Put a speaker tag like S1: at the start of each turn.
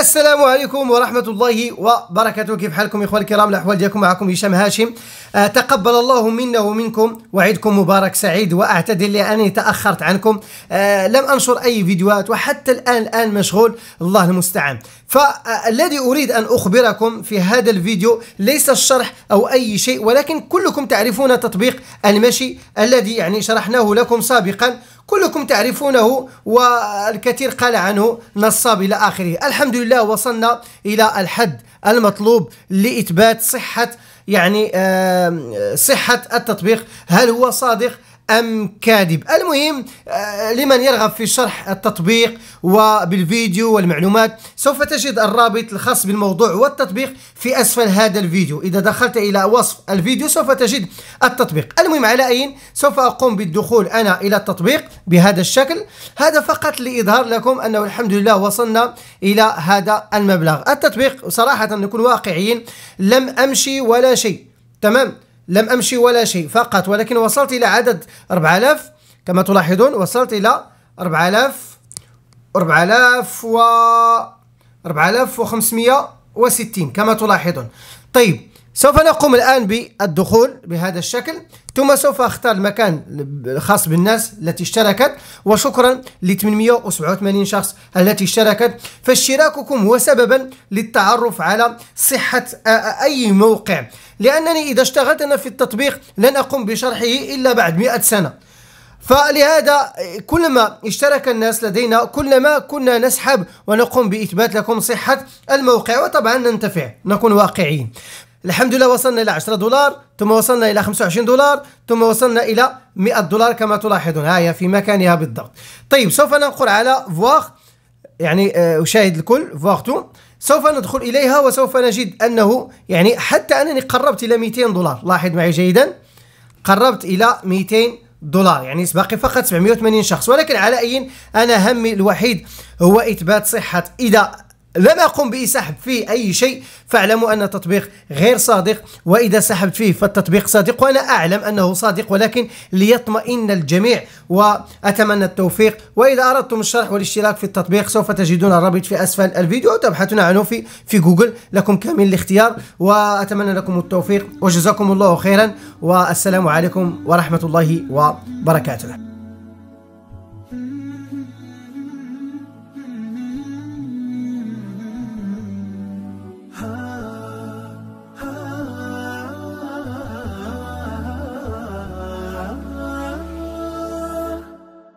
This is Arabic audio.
S1: السلام عليكم ورحمة الله وبركاته كيف حالكم إخوان الكرام الأحوال ديالكم معكم هشام هاشم آه تقبل الله منا ومنكم وعيدكم مبارك سعيد وأعتذر لأني تأخرت عنكم آه لم أنشر أي فيديوهات وحتى الآن الآن مشغول الله المستعان فالذي أريد أن أخبركم في هذا الفيديو ليس الشرح أو أي شيء ولكن كلكم تعرفون تطبيق المشي الذي يعني شرحناه لكم سابقا كلكم تعرفونه والكثير قال عنه نصاب إلى آخره الحمد لله وصلنا إلى الحد المطلوب لإثبات صحة يعني صحة التطبيق هل هو صادق أم كاذب المهم آه، لمن يرغب في شرح التطبيق وبالفيديو والمعلومات سوف تجد الرابط الخاص بالموضوع والتطبيق في أسفل هذا الفيديو إذا دخلت إلى وصف الفيديو سوف تجد التطبيق المهم على أين سوف أقوم بالدخول أنا إلى التطبيق بهذا الشكل هذا فقط لإظهار لكم أنه الحمد لله وصلنا إلى هذا المبلغ التطبيق صراحة نكون واقعيين لم أمشي ولا شيء تمام لم أمشي ولا شيء فقط ولكن وصلت إلى عدد 4000 كما تلاحظون وصلت إلى 4000 4000 و 4560 كما تلاحظون طيب سوف نقوم الآن بالدخول بهذا الشكل ثم سوف أختار المكان الخاص بالناس التي اشتركت وشكرا ل 887 شخص التي اشتركت فاشتراككم هو سببا للتعرف على صحة أي موقع لأنني إذا اشتغلت أنا في التطبيق لن أقوم بشرحه إلا بعد 100 سنة فلهذا كلما اشترك الناس لدينا كلما كنا نسحب ونقوم بإثبات لكم صحة الموقع وطبعا ننتفع نكون واقعيين الحمد لله وصلنا الى 10 دولار ثم وصلنا الى 25 دولار ثم وصلنا الى 100 دولار كما تلاحظون ها هي في مكانها بالضبط طيب سوف ننقر على فواغ يعني آه، اشاهد الكل فواغتو سوف ندخل اليها وسوف نجد انه يعني حتى انني قربت الى 200 دولار لاحظ معي جيدا قربت الى 200 دولار يعني باقي فقط 780 شخص ولكن على اي انا همي الوحيد هو اثبات صحه اذا لم أقم بسحب فيه أي شيء فاعلموا أن التطبيق غير صادق وإذا سحبت فيه فالتطبيق صادق وأنا أعلم أنه صادق ولكن ليطمئن الجميع وأتمنى التوفيق وإذا أردتم الشرح والاشتراك في التطبيق سوف تجدون الرابط في أسفل الفيديو أو تبحثون عنه في, في جوجل لكم كامل الاختيار وأتمنى لكم التوفيق وجزاكم الله خيرا والسلام عليكم ورحمة الله وبركاته